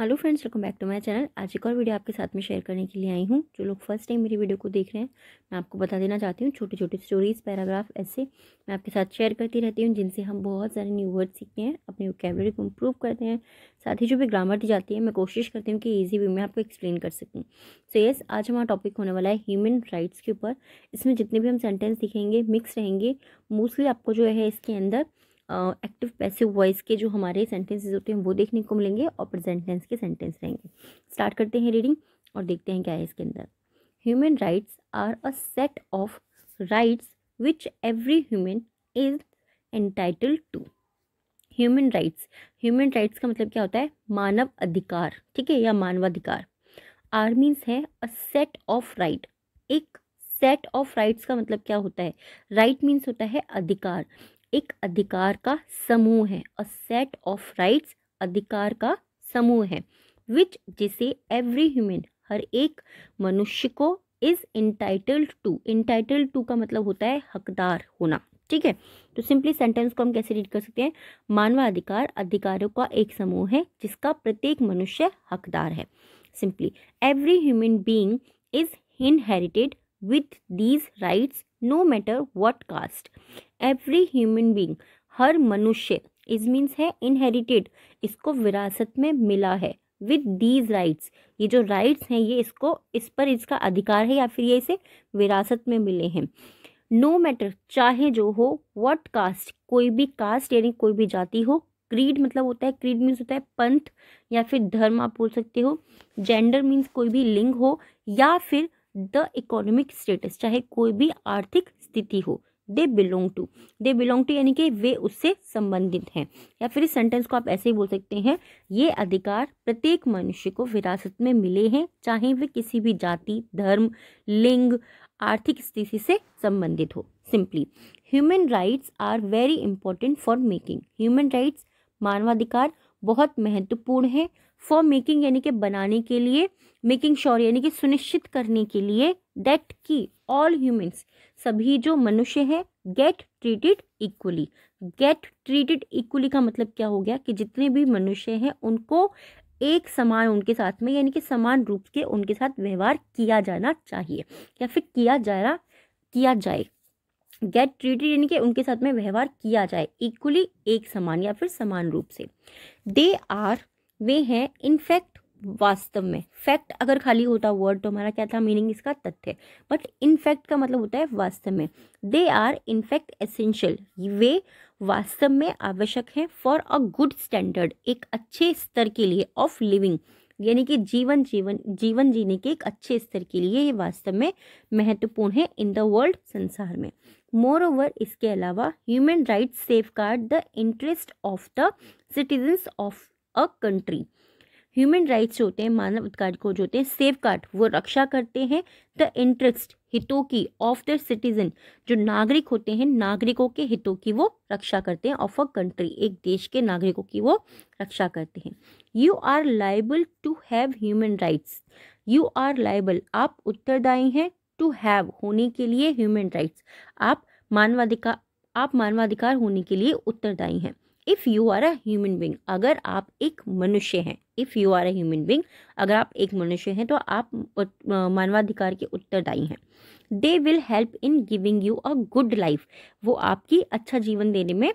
hello friends welcome back to my channel आज एक और वीडियो आपके साथ में शेयर करने के लिए आई हूँ जो लोग फर्स्ट टाइम मेरी वीडियो को देख रहे हैं मैं आपको बता देना चाहती हूँ छोटे छोटे स्टोरीज़ पैराग्राफ ऐसे मैं आपके साथ शेयर करती रहती हूँ जिनसे हम बहुत सारे न्यू वर्ड सीखते हैं अपने वोकेबलरी को इम्प्रूव करते हैं साथ ही जो भी ग्रामर दी जाती है मैं कोशिश करती हूँ कि ईजी वे में आपको एक्सप्लेन कर सकूँ सो येस आज हमारा टॉपिक होने वाला है ह्यूमन राइट्स के ऊपर इसमें जितने भी हम सेंटेंस दिखेंगे मिक्स रहेंगे मोस्टली आपको जो है इसके अंदर एक्टिव पैसिव वॉइस के जो हमारे सेंटेंसेज होते हैं वो देखने को मिलेंगे और प्रेजेंट टेंस के सेंटेंस रहेंगे स्टार्ट करते हैं रीडिंग और देखते हैं क्या है इसके अंदर human rights are a set of rights which every human is entitled to human rights human rights का मतलब क्या होता है मानव अधिकार ठीक है या मानवाधिकार आर मीन्स है अ सेट ऑफ राइट एक सेट ऑफ राइट्स का मतलब क्या होता है राइट right मीन्स होता है अधिकार एक अधिकार का समूह है अ सेट ऑफ राइट्स अधिकार का समूह है विच जिसे एवरी ह्यूमन हर एक मनुष्य को is entitled to entitled to का मतलब होता है हकदार होना ठीक है तो सिंपली सेंटेंस को हम कैसे रीड कर सकते हैं मानवाधिकार अधिकारों का एक समूह है जिसका प्रत्येक मनुष्य हकदार है simply every human being is inherited with these rights no matter what caste every human being हर मनुष्य इज मीन्स है इनहेरिटेड इसको विरासत में मिला है विद दीज राइट्स ये जो राइट्स हैं ये इसको इस पर इसका अधिकार है या फिर ये इसे विरासत में मिले हैं नो no मैटर चाहे जो हो वट कास्ट कोई भी कास्ट यानी कोई भी जाति हो क्रीड मतलब होता है क्रीड मीन्स होता है पंथ या फिर धर्म आप बोल सकते हो जेंडर मीन्स कोई भी लिंग हो या फिर द इकोनॉमिक स्टेटस चाहे कोई भी आर्थिक स्थिति हो they belong to they belong to यानी कि वे उससे संबंधित हैं या फिर इस सेंटेंस को आप ऐसे ही बोल सकते हैं ये अधिकार प्रत्येक मनुष्य को विरासत में मिले हैं चाहे वे किसी भी जाति धर्म लिंग आर्थिक स्थिति से संबंधित हो simply human rights are very important for making human rights मानवाधिकार बहुत महत्वपूर्ण है फॉर मेकिंग यानी कि बनाने के लिए मेकिंग श्योर यानी कि सुनिश्चित करने के लिए दैट की ऑल ह्यूमन्स सभी जो मनुष्य हैं get treated equally get treated equally का मतलब क्या हो गया कि जितने भी मनुष्य हैं उनको एक समान उनके साथ में यानी कि समान रूप के उनके साथ व्यवहार किया जाना चाहिए या फिर किया जाना किया जाए गेट ट्रीटेड यानी कि उनके साथ में व्यवहार किया जाए इक्वली एक समान या फिर समान रूप से दे आर वे हैं इनफैक्ट वास्तव में फैक्ट अगर खाली होता वर्ड तो हमारा क्या था मीनिंग इसका तथ्य बट इनफैक्ट का मतलब होता है वास्तव में दे आर इनफैक्ट एसेंशियल वे वास्तव में आवश्यक हैं फॉर अ गुड स्टैंडर्ड एक अच्छे स्तर के लिए ऑफ लिविंग यानी कि जीवन जीवन जीवन जीने के एक अच्छे स्तर के लिए ये वास्तव में महत्वपूर्ण है इन द वर्ल्ड संसार में मोर ओवर इसके अलावा human rights safe the interest of the citizens of a country human rights जो होते हैं मानव अधिकार को जो होते हैं सेफ गार्ड वो रक्षा करते हैं द इंटरेस्ट हितों की ऑफ द सिटीजन जो नागरिक होते हैं नागरिकों के हितों की वो रक्षा करते हैं ऑफ अ कंट्री एक देश के नागरिकों की वो रक्षा करते हैं you are liable to have human rights you are liable आप उत्तरदायी हैं टू हैव होने के लिए ह्यूमन राइट्स आप मानवाधिकार आप मानवाधिकार होने के लिए उत्तरदायी हैं if you are a human being अगर आप एक मनुष्य हैं if you are a human being अगर आप एक मनुष्य हैं तो आप मानवाधिकार के उत्तरदायी हैं they will help in giving you a good life वो आपकी अच्छा जीवन देने में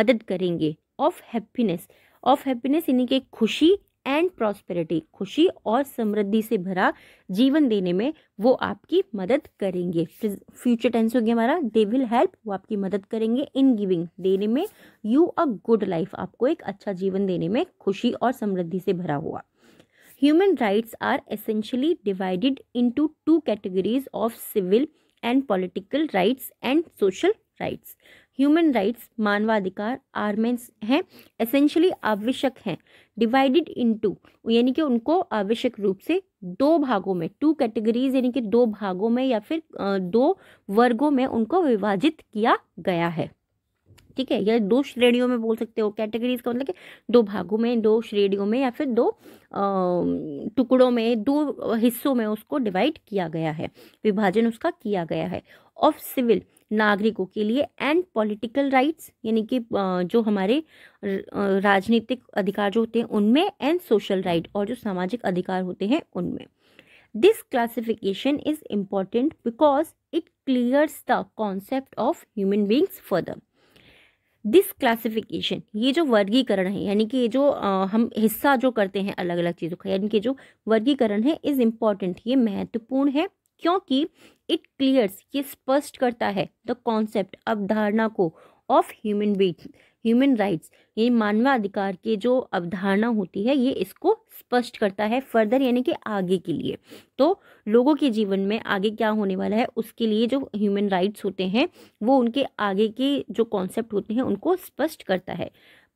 मदद करेंगे ऑफ हैप्पीनेस ऑफ हैप्पीनेस यानी कि खुशी एंड प्रॉस्पेरिटी खुशी और समृद्धि से भरा जीवन देने में वो आपकी मदद करेंगे फ्यूचर टेंस हो गया हमारा दे विल हेल्प वो आपकी मदद करेंगे इन गिविंग देने में यू अ गुड लाइफ आपको एक अच्छा जीवन देने में खुशी और समृद्धि से भरा हुआ human rights are essentially divided into two categories of civil and political rights and social rights human rights मानवाधिकार आर्मेंस हैं एसेंशियली आवश्यक हैं डिवाइडेड इन टू यानी कि उनको आवश्यक रूप से दो भागों में टू कैटेगरीज यानी कि दो भागों में या फिर दो वर्गों में उनको विभाजित किया गया है ठीक है या दो श्रेणियों में बोल सकते हो कैटेगरीज का मतलब कि दो भागों में दो श्रेणियों में या फिर दो टुकड़ों में दो हिस्सों में उसको डिवाइड किया गया है विभाजन उसका किया गया है ऑफ सिविल नागरिकों के लिए एंड पॉलिटिकल राइट्स यानी कि जो हमारे राजनीतिक अधिकार जो होते हैं उनमें एंड सोशल राइट और जो सामाजिक अधिकार होते हैं उनमें this classification is important because it clears the concept of human beings further this classification ये जो वर्गीकरण है यानी कि ये जो आ, हम हिस्सा जो करते हैं अलग अलग चीज़ों का यानी कि जो वर्गीकरण है इज़ इम्पॉर्टेंट ये महत्वपूर्ण है क्योंकि इट क्लियर्स ये स्पष्ट करता है द कॉन्सेप्ट अवधारणा को of human beat human rights ये मानवाधिकार के जो अवधारणा होती है ये इसको स्पष्ट करता है फर्दर यानी कि आगे के लिए तो लोगों के जीवन में आगे क्या होने वाला है उसके लिए जो ह्यूमन राइट्स होते हैं वो उनके आगे के जो कॉन्सेप्ट होते हैं उनको स्पष्ट करता है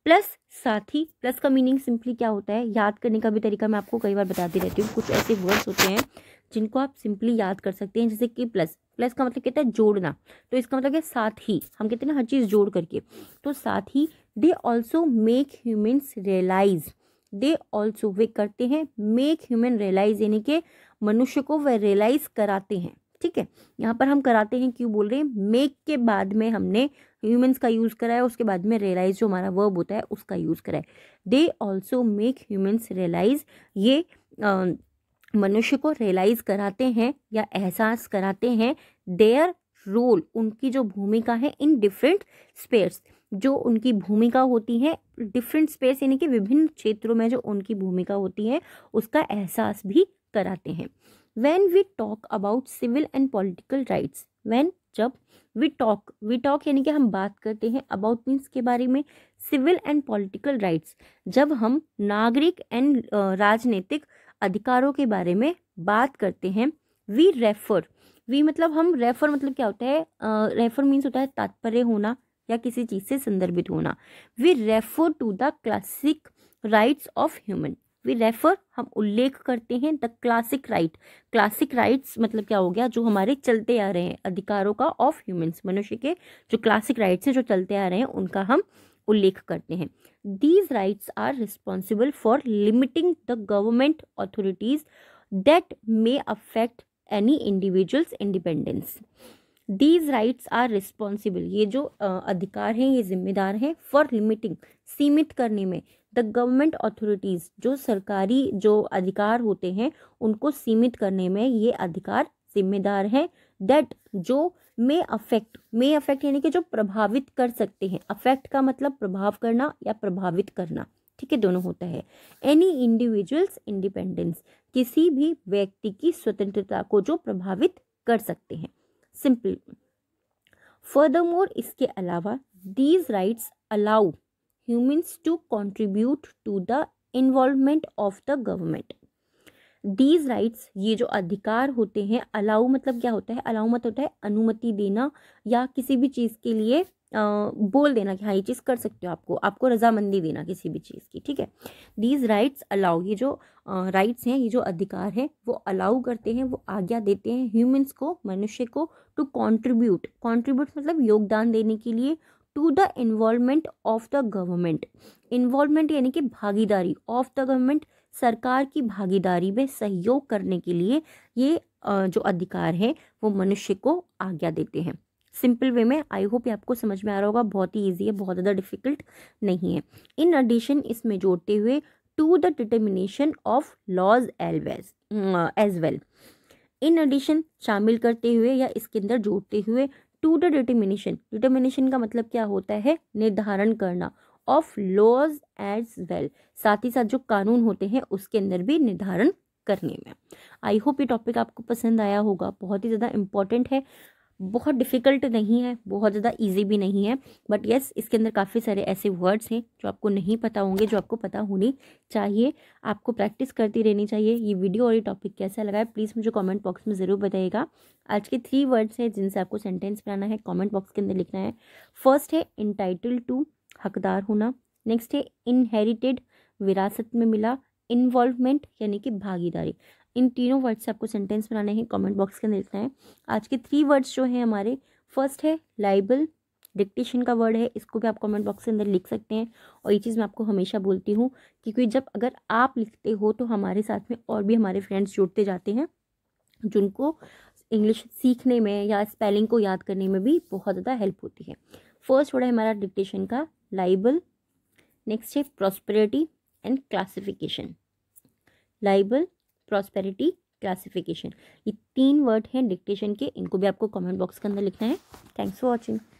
प्लस साथ ही प्लस का मीनिंग सिंपली क्या होता है याद करने का भी तरीका मैं आपको कई बार बताती रहती हूँ कुछ ऐसे वर्ड्स होते हैं जिनको आप सिंपली याद कर सकते हैं जैसे कि प्लस प्लस का मतलब कहता है जोड़ना तो इसका मतलब है साथ ही हम कहते हैं ना हर चीज़ जोड़ करके तो साथ ही they also make humans realise they also वे करते हैं मेक ह्यूमन रियलाइज यानी कि मनुष्य को वह रियलाइज कराते हैं ठीक है यहाँ पर हम कराते हैं क्यों बोल रहे हैं मेक के बाद में हमने ह्यूमन्स का यूज़ करा है उसके बाद में रियलाइज जो हमारा वर्ब होता है उसका यूज़ करा है they also make humans realise ये आ, मनुष्य को रियलाइज कराते हैं या एहसास कराते हैं देयर रोल उनकी जो भूमिका है इन डिफरेंट स्पेयर्स जो उनकी भूमिका होती है डिफरेंट स्पेस यानी कि विभिन्न क्षेत्रों में जो उनकी भूमिका होती है उसका एहसास भी कराते हैं when we talk about civil and political rights when जब वी टॉक वी टॉक यानी कि हम बात करते हैं अबाउट मीन्स के बारे में सिविल एंड पॉलिटिकल राइट्स जब हम नागरिक एंड राजनीतिक अधिकारों के बारे में बात करते हैं वी रेफर वी मतलब हम रेफर मतलब क्या होता है रेफर मीन्स होता है तात्पर्य होना या किसी चीज़ से संदर्भित होना we refer to the classic rights of human we refer हम उल्लेख करते हैं the classic right classic rights मतलब क्या हो गया जो हमारे चलते आ रहे हैं अधिकारों का ऑफ ह्यूमन्स मनुष्य के जो क्लासिक राइट्स हैं जो चलते आ रहे हैं उनका हम उल्लेख करते हैं these rights are responsible for limiting the government authorities that may affect any individual's independence these rights are responsible ये जो अधिकार हैं ये जिम्मेदार हैं फॉर लिमिटिंग सीमित करने में द गवर्नमेंट अथॉरिटीज़ जो सरकारी जो अधिकार होते हैं उनको सीमित करने में ये अधिकार जिम्मेदार हैं दैट जो मे अफेक्ट मे अफेक्ट यानी कि जो प्रभावित कर सकते हैं अफेक्ट का मतलब प्रभाव करना या प्रभावित करना ठीक है दोनों होता है एनी इंडिविजुअल्स इंडिपेंडेंस किसी भी व्यक्ति की स्वतंत्रता को जो प्रभावित कर सकते हैं सिंपल फर्दर मोर इसके अलावा these rights allow humans to contribute to the involvement of the government these rights ये जो अधिकार होते हैं अलाउ मतलब क्या होता है अलाउ मत होता है अनुमति देना या किसी भी चीज़ के लिए आ, बोल देना कि हाँ ये चीज़ कर सकते हो आपको आपको रजामंदी देना किसी भी चीज़ की ठीक है दीज राइट्स अलाउ ये जो राइट्स हैं ये जो अधिकार हैं वो अलाउ करते हैं वो आज्ञा देते हैं ह्यूमन्स को मनुष्य को टू कॉन्ट्रीब्यूट कॉन्ट्रीब्यूट मतलब योगदान देने के लिए to the involvement of the government involvement यानी कि भागीदारी ऑफ द गवर्नमेंट सरकार की भागीदारी में सहयोग करने के लिए ये जो अधिकार है वो मनुष्य को आज्ञा देते हैं सिंपल वे में आई होप ये आपको समझ में आ रहा होगा बहुत ही ईजी है बहुत ज़्यादा डिफिकल्ट नहीं है इन एडिशन इसमें जोड़ते हुए to the determination of laws always as well in addition शामिल करते हुए या इसके अंदर जोड़ते हुए टू द डिटर्मिनेशन डिटर्मिनेशन का मतलब क्या होता है निर्धारण करना ऑफ लॉज एज वेल साथ ही साथ जो कानून होते हैं उसके अंदर भी निर्धारण करने में आई होप ये टॉपिक आपको पसंद आया होगा बहुत ही ज़्यादा इम्पॉर्टेंट है बहुत डिफ़िकल्ट नहीं है बहुत ज़्यादा इजी भी नहीं है बट येस इसके अंदर काफ़ी सारे ऐसे वर्ड्स हैं जो आपको नहीं पता होंगे जो आपको पता होनी चाहिए आपको प्रैक्टिस करती रहनी चाहिए ये वीडियो और ये टॉपिक कैसा लगा है प्लीज़ मुझे कमेंट बॉक्स में ज़रूर बताइएगा आज के थ्री वर्ड्स हैं जिनसे आपको सेंटेंस बनाना है कॉमेंट बॉक्स के अंदर लिखना है फर्स्ट है इंटाइटल टू हकदार होना नेक्स्ट है इनहेरिटेड विरासत में मिला इन्वॉल्वमेंट यानी कि भागीदारी इन तीनों वर्ड्स से आपको सेंटेंस बनाने हैं कमेंट बॉक्स के अंदर लिखना है आज के थ्री वर्ड्स जो हैं हमारे फर्स्ट है लाइबल डिक्टेशन का वर्ड है इसको भी आप कमेंट बॉक्स के अंदर लिख सकते हैं और ये चीज़ मैं आपको हमेशा बोलती हूँ क्योंकि जब अगर आप लिखते हो तो हमारे साथ में और भी हमारे फ्रेंड्स जुड़ते जाते हैं जिनको इंग्लिश सीखने में या स्पेलिंग को याद करने में भी बहुत ज़्यादा हेल्प होती है फर्स्ट वर्ड है हमारा डिक्टेशन का लाइबल नेक्स्ट है prosperity and classification label prosperity classification ये तीन वर्ड हैं डिक्टेशन के इनको भी आपको कमेंट बॉक्स के अंदर लिखना है थैंक्स फॉर वॉचिंग